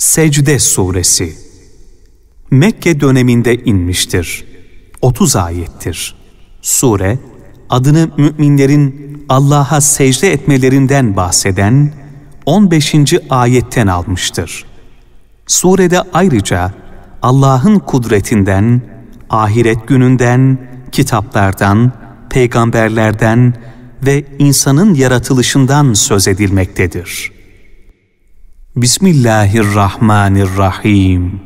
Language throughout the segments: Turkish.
Secde Suresi Mekke döneminde inmiştir. 30 ayettir. Sure, adını müminlerin Allah'a secde etmelerinden bahseden 15. ayetten almıştır. Surede ayrıca Allah'ın kudretinden, ahiret gününden, kitaplardan, peygamberlerden ve insanın yaratılışından söz edilmektedir.'' Bismillahirrahmanirrahim.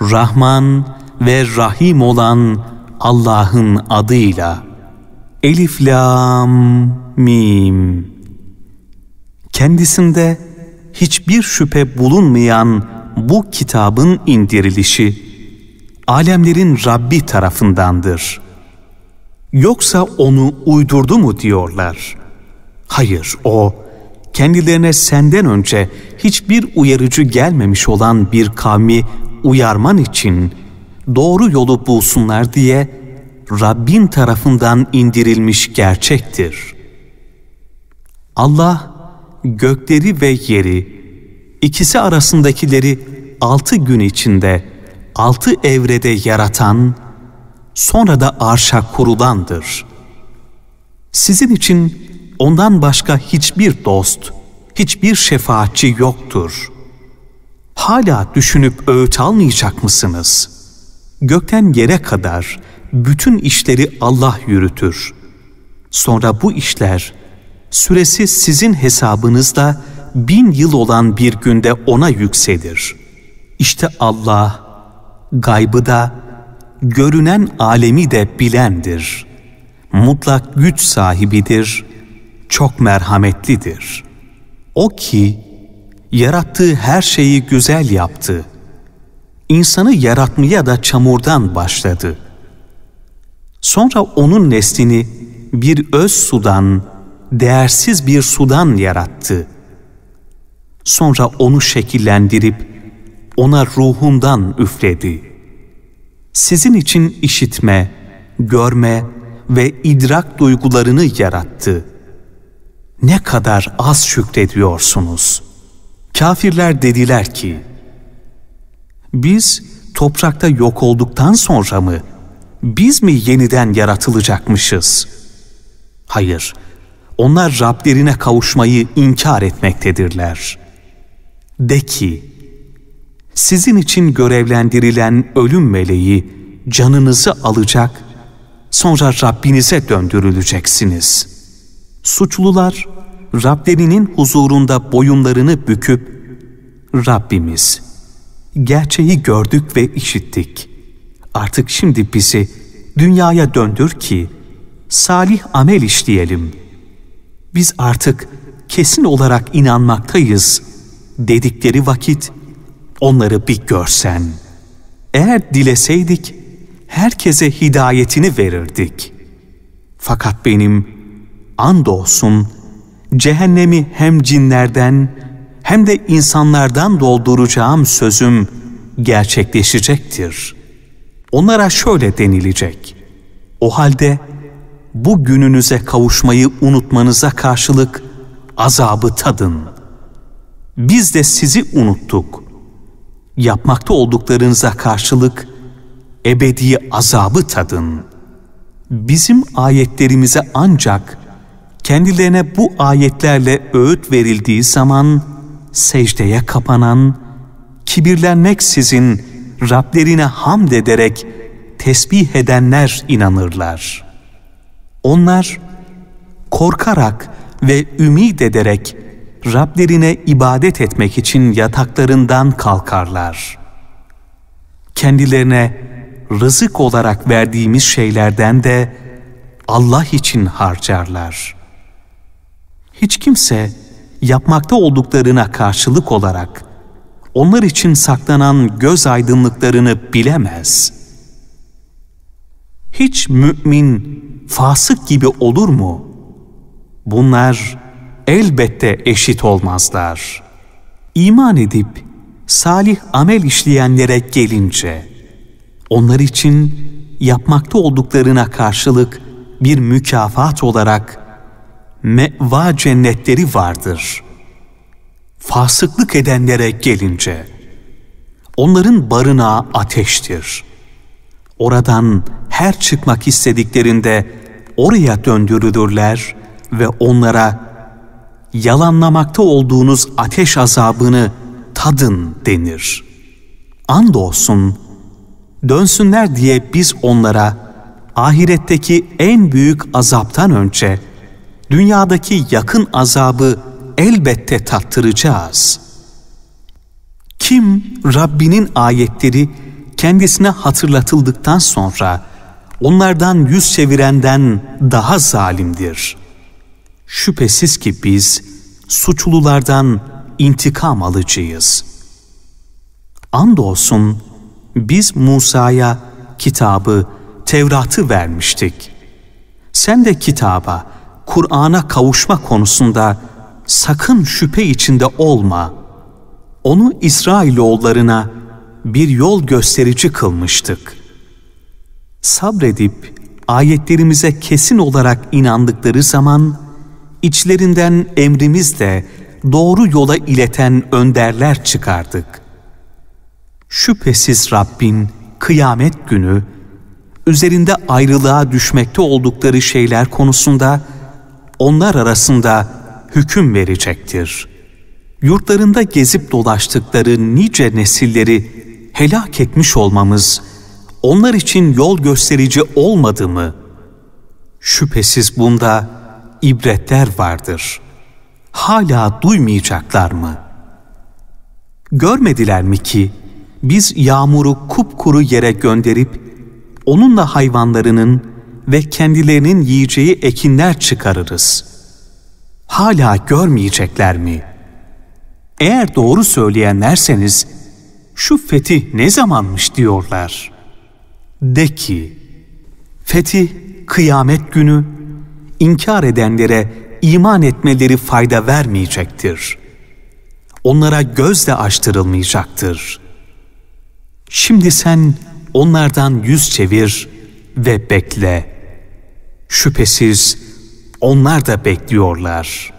Rahman ve Rahim olan Allah'ın adıyla. Elif Lam Mim. Kendisinde hiçbir şüphe bulunmayan bu kitabın indirilişi alemlerin Rabbi tarafındandır. Yoksa onu uydurdu mu diyorlar. Hayır o kendilerine senden önce hiçbir uyarıcı gelmemiş olan bir kavmi uyarman için doğru yolu bulsunlar diye Rabbin tarafından indirilmiş gerçektir. Allah gökleri ve yeri ikisi arasındakileri altı gün içinde altı evrede yaratan sonra da arşa kurulandır. Sizin için ondan başka hiçbir dost, hiçbir şefaatçi yoktur. Hala düşünüp öğüt almayacak mısınız? Gökten yere kadar bütün işleri Allah yürütür. Sonra bu işler süresi sizin hesabınızda bin yıl olan bir günde ona yükselir. İşte Allah gaybı da görünen alemi de bilendir. Mutlak güç sahibidir.'' çok merhametlidir. O ki yarattığı her şeyi güzel yaptı. İnsanı yaratmaya da çamurdan başladı. Sonra onun neslini bir öz sudan, değersiz bir sudan yarattı. Sonra onu şekillendirip ona ruhundan üfledi. Sizin için işitme, görme ve idrak duygularını yarattı.'' ne kadar az şükrediyorsunuz. Kafirler dediler ki, biz toprakta yok olduktan sonra mı, biz mi yeniden yaratılacakmışız? Hayır, onlar Rablerine kavuşmayı inkar etmektedirler. De ki, sizin için görevlendirilen ölüm meleği canınızı alacak, sonra Rabbinize döndürüleceksiniz.'' Suçlular Rablerinin huzurunda boyunlarını büküp Rabbimiz gerçeği gördük ve işittik. Artık şimdi bizi dünyaya döndür ki salih amel işleyelim. Biz artık kesin olarak inanmaktayız dedikleri vakit onları bir görsen. Eğer dileseydik herkese hidayetini verirdik. Fakat benim andolsun cehennemi hem cinlerden hem de insanlardan dolduracağım sözüm gerçekleşecektir. Onlara şöyle denilecek. O halde bu gününüze kavuşmayı unutmanıza karşılık azabı tadın. Biz de sizi unuttuk. Yapmakta olduklarınıza karşılık ebedi azabı tadın. Bizim ayetlerimize ancak kendilerine bu ayetlerle öğüt verildiği zaman secdeye kapanan, kibirlenmeksizin Rablerine hamd ederek tesbih edenler inanırlar. Onlar korkarak ve ümid ederek Rablerine ibadet etmek için yataklarından kalkarlar. Kendilerine rızık olarak verdiğimiz şeylerden de Allah için harcarlar.'' hiç kimse yapmakta olduklarına karşılık olarak onlar için saklanan göz aydınlıklarını bilemez. Hiç mümin fasık gibi olur mu? Bunlar elbette eşit olmazlar. İman edip salih amel işleyenlere gelince onlar için yapmakta olduklarına karşılık bir mükafat olarak meva cennetleri vardır. Fasıklık edenlere gelince, onların barınağı ateştir. Oradan her çıkmak istediklerinde oraya döndürülürler ve onlara yalanlamakta olduğunuz ateş azabını tadın denir. Andolsun dönsünler diye biz onlara ahiretteki en büyük azaptan önce dünyadaki yakın azabı elbette tattıracağız. Kim Rabbinin ayetleri kendisine hatırlatıldıktan sonra onlardan yüz çevirenden daha zalimdir. Şüphesiz ki biz suçlulardan intikam alıcıyız. Andolsun biz Musa'ya kitabı, Tevrat'ı vermiştik. Sen de kitaba, Kur'an'a kavuşma konusunda sakın şüphe içinde olma. Onu İsrailoğullarına bir yol gösterici kılmıştık. Sabredip ayetlerimize kesin olarak inandıkları zaman içlerinden emrimizle doğru yola ileten önderler çıkardık. Şüphesiz Rabbin kıyamet günü üzerinde ayrılığa düşmekte oldukları şeyler konusunda onlar arasında hüküm verecektir. Yurtlarında gezip dolaştıkları nice nesilleri helak etmiş olmamız onlar için yol gösterici olmadı mı? Şüphesiz bunda ibretler vardır. Hala duymayacaklar mı? Görmediler mi ki biz yağmuru kupkuru yere gönderip onunla hayvanlarının ve kendilerinin yiyeceği ekinler çıkarırız. Hala görmeyecekler mi? Eğer doğru söyleyenlerseniz, şu fetih ne zamanmış diyorlar. De ki, fetih kıyamet günü inkar edenlere iman etmeleri fayda vermeyecektir. Onlara gözle açtırılmayacaktır. Şimdi sen onlardan yüz çevir ve bekle.'' Şüphesiz onlar da bekliyorlar.''